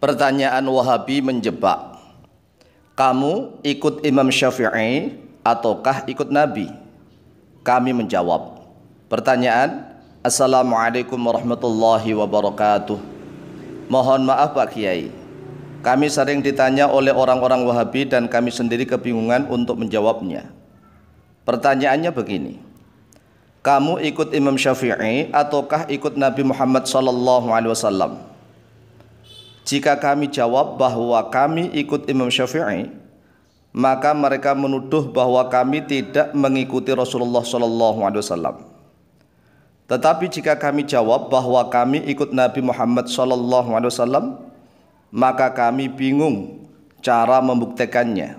Pertanyaan Wahabi menjebak. Kamu ikut Imam Syafi'i ataukah ikut Nabi? Kami menjawab. Pertanyaan, Assalamualaikum warahmatullahi wabarakatuh. Mohon maaf Pak Kiai. Kami sering ditanya oleh orang-orang Wahabi dan kami sendiri kebingungan untuk menjawabnya. Pertanyaannya begini. Kamu ikut Imam Syafi'i ataukah ikut Nabi Muhammad sallallahu alaihi wasallam? Jika kami jawab bahwa kami ikut Imam Syafi'i, maka mereka menuduh bahwa kami tidak mengikuti Rasulullah SAW. Tetapi jika kami jawab bahwa kami ikut Nabi Muhammad SAW, maka kami bingung cara membuktikannya.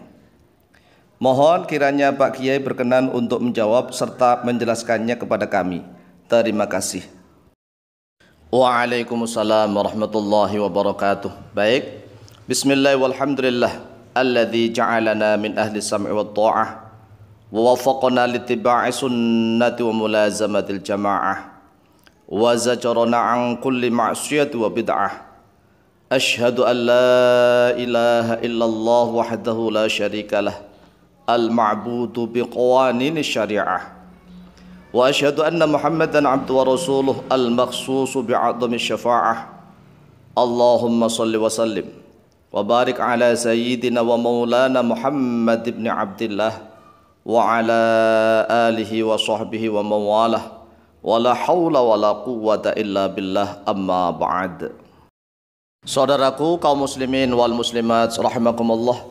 Mohon kiranya Pak Kiai berkenan untuk menjawab serta menjelaskannya kepada kami. Terima kasih. Waalaikumsalam warahmatullahi wabarakatuh. Baik. Bismillah walhamdulillah Alladhi ja'alana min ahli sam'i wa ta'ah wa waffaqana li tiba'i sunnati wa mulazamatil jama'ah wa zajarana an kulli ma'siyati wa bid'ah ashhadu an la ilaha illallah wahdahu la sharika lah. al ma'budu biqawaninis syariah وأشهد أن محمدا عبد ورسوله المخصوص بعظم الشفاعة اللهم صل وسلم وبارك على سيدنا ومولانا محمد بن عبد الله وعلى آله وصحبه ومواله ولا حول ولا قوة إلا بالله أما بعد Saudaraku kaum muslimin wal muslimat rahimakumullah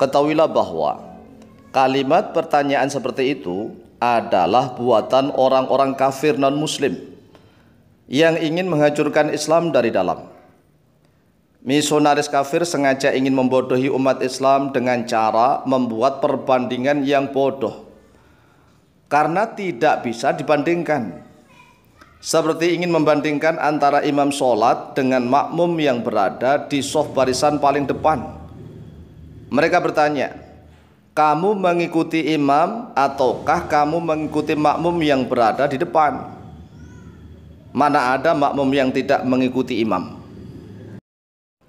ketahuilah bahwa kalimat pertanyaan seperti itu adalah buatan orang-orang kafir non-muslim yang ingin menghancurkan Islam dari dalam. Misionaris kafir sengaja ingin membodohi umat Islam dengan cara membuat perbandingan yang bodoh karena tidak bisa dibandingkan. Seperti ingin membandingkan antara imam sholat dengan makmum yang berada di sof barisan paling depan. Mereka bertanya, kamu mengikuti imam ataukah kamu mengikuti makmum yang berada di depan? Mana ada makmum yang tidak mengikuti imam?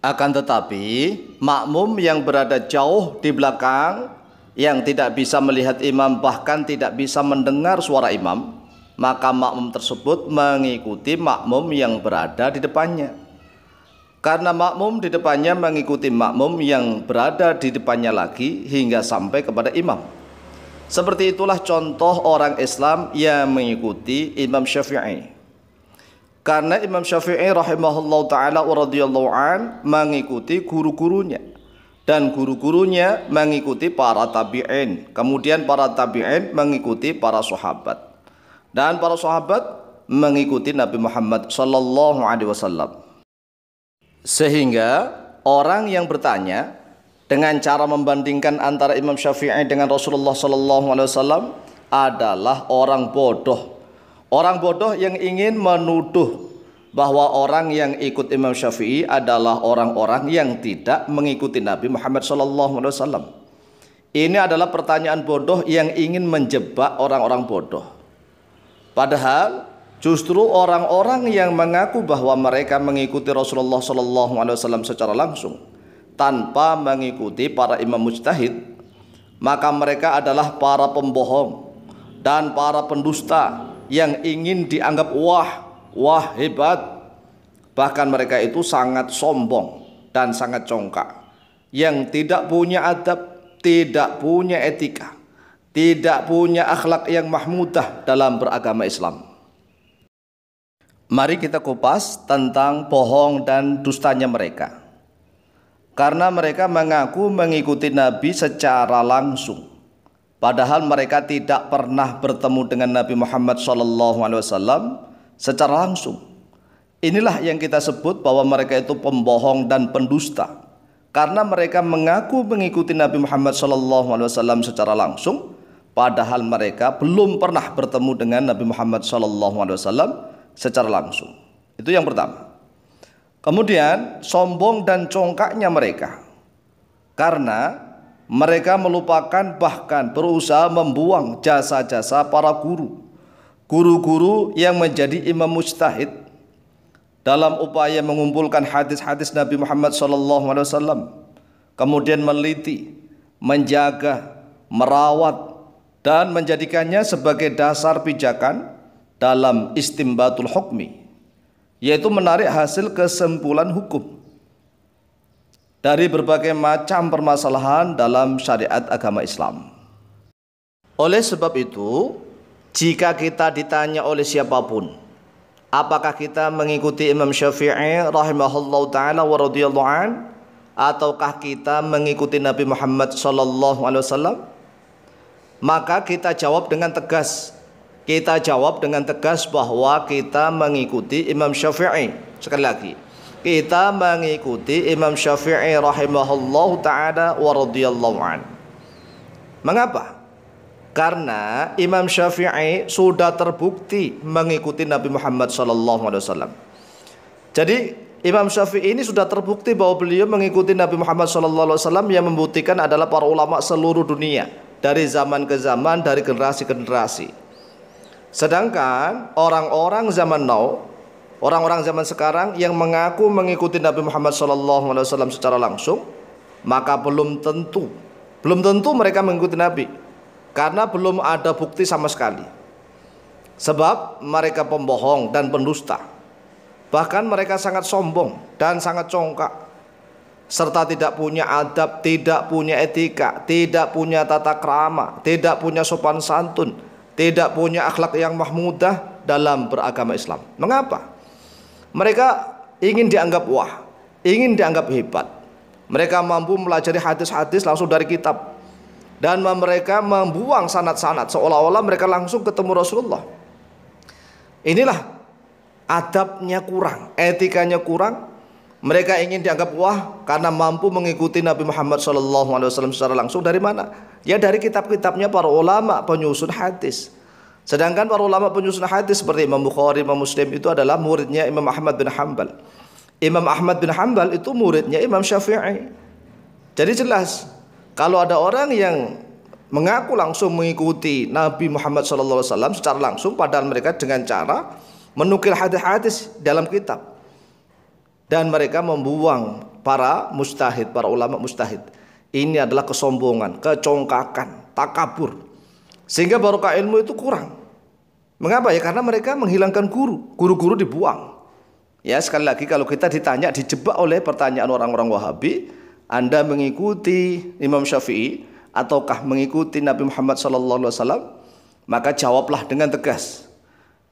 Akan tetapi, makmum yang berada jauh di belakang yang tidak bisa melihat imam bahkan tidak bisa mendengar suara imam, maka makmum tersebut mengikuti makmum yang berada di depannya. Karena makmum di depannya mengikuti makmum yang berada di depannya lagi hingga sampai kepada imam. Seperti itulah contoh orang Islam yang mengikuti Imam Syafi'i. Karena Imam Syafi'i rahimahullah taala radiyallahu an mengikuti guru-gurunya dan guru-gurunya mengikuti para tabi'in. Kemudian para tabi'in mengikuti para sahabat. Dan para sahabat mengikuti Nabi Muhammad sallallahu alaihi wasallam. Sehingga orang yang bertanya dengan cara membandingkan antara Imam Syafi'i dengan Rasulullah SAW adalah orang bodoh. Orang bodoh yang ingin menuduh bahwa orang yang ikut Imam Syafi'i adalah orang-orang yang tidak mengikuti Nabi Muhammad SAW. Ini adalah pertanyaan bodoh yang ingin menjebak orang-orang bodoh. Padahal Justru orang-orang yang mengaku bahwa mereka mengikuti Rasulullah Shallallahu Alaihi Wasallam secara langsung tanpa mengikuti para imam mujtahid, maka mereka adalah para pembohong dan para pendusta yang ingin dianggap wah, wah hebat. Bahkan mereka itu sangat sombong dan sangat congkak, yang tidak punya adab, tidak punya etika, tidak punya akhlak yang mahmudah dalam beragama Islam. Mari kita kupas tentang bohong dan dustanya mereka. Karena mereka mengaku mengikuti Nabi secara langsung. Padahal mereka tidak pernah bertemu dengan Nabi Muhammad SAW secara langsung. Inilah yang kita sebut bahwa mereka itu pembohong dan pendusta. Karena mereka mengaku mengikuti Nabi Muhammad SAW secara langsung, padahal mereka belum pernah bertemu dengan Nabi Muhammad SAW secara langsung. Itu yang pertama. Kemudian sombong dan congkaknya mereka. Karena mereka melupakan bahkan berusaha membuang jasa-jasa para guru. Guru-guru yang menjadi imam mustahid dalam upaya mengumpulkan hadis-hadis Nabi Muhammad SAW. Kemudian meneliti, menjaga, merawat, dan menjadikannya sebagai dasar pijakan dalam istimbatul hukmi yaitu menarik hasil kesimpulan hukum dari berbagai macam permasalahan dalam syariat agama Islam. Oleh sebab itu, jika kita ditanya oleh siapapun, apakah kita mengikuti Imam Syafi'i rahimahullahu taala wa radhiyallahu an ataukah kita mengikuti Nabi Muhammad sallallahu alaihi wasallam? Maka kita jawab dengan tegas, kita jawab dengan tegas bahwa kita mengikuti Imam Syafi'i. Sekali lagi, kita mengikuti Imam Syafi'i rahimahullahu taala wa an. Mengapa? Karena Imam Syafi'i sudah terbukti mengikuti Nabi Muhammad sallallahu alaihi wasallam. Jadi Imam Syafi'i ini sudah terbukti bahwa beliau mengikuti Nabi Muhammad SAW yang membuktikan adalah para ulama seluruh dunia dari zaman ke zaman, dari generasi ke generasi. Sedangkan orang-orang zaman now, orang-orang zaman sekarang yang mengaku mengikuti Nabi Muhammad SAW secara langsung, maka belum tentu, belum tentu mereka mengikuti Nabi, karena belum ada bukti sama sekali. Sebab mereka pembohong dan pendusta. Bahkan mereka sangat sombong dan sangat congkak serta tidak punya adab, tidak punya etika, tidak punya tata krama, tidak punya sopan santun, tidak punya akhlak yang mahmudah dalam beragama Islam. Mengapa? Mereka ingin dianggap wah, ingin dianggap hebat. Mereka mampu melajari hadis-hadis langsung dari kitab dan mereka membuang sanat-sanat seolah-olah mereka langsung ketemu Rasulullah. Inilah adabnya kurang, etikanya kurang, mereka ingin dianggap wah karena mampu mengikuti Nabi Muhammad SAW secara langsung dari mana? Ya dari kitab-kitabnya para ulama penyusun hadis. Sedangkan para ulama penyusun hadis seperti Imam Bukhari, Imam Muslim itu adalah muridnya Imam Ahmad bin Hanbal. Imam Ahmad bin Hanbal itu muridnya Imam Syafi'i. Jadi jelas kalau ada orang yang mengaku langsung mengikuti Nabi Muhammad SAW secara langsung padahal mereka dengan cara menukil hadis-hadis dalam kitab dan mereka membuang para mustahid, para ulama mustahid. Ini adalah kesombongan, kecongkakan, takabur. Sehingga barokah ilmu itu kurang. Mengapa ya? Karena mereka menghilangkan guru, guru-guru dibuang. Ya sekali lagi kalau kita ditanya dijebak oleh pertanyaan orang-orang Wahabi, Anda mengikuti Imam Syafi'i ataukah mengikuti Nabi Muhammad SAW? Maka jawablah dengan tegas.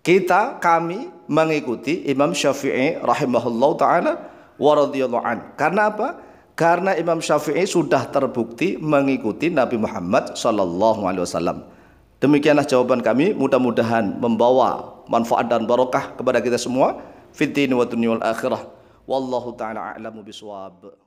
Kita kami mengikuti Imam Syafi'i rahimahullah taala wa an. Karena apa? Karena Imam Syafi'i sudah terbukti mengikuti Nabi Muhammad sallallahu alaihi wasallam. Demikianlah jawaban kami, mudah-mudahan membawa manfaat dan barokah kepada kita semua. Fitni wa akhirah. Wallahu taala a'lamu biswab.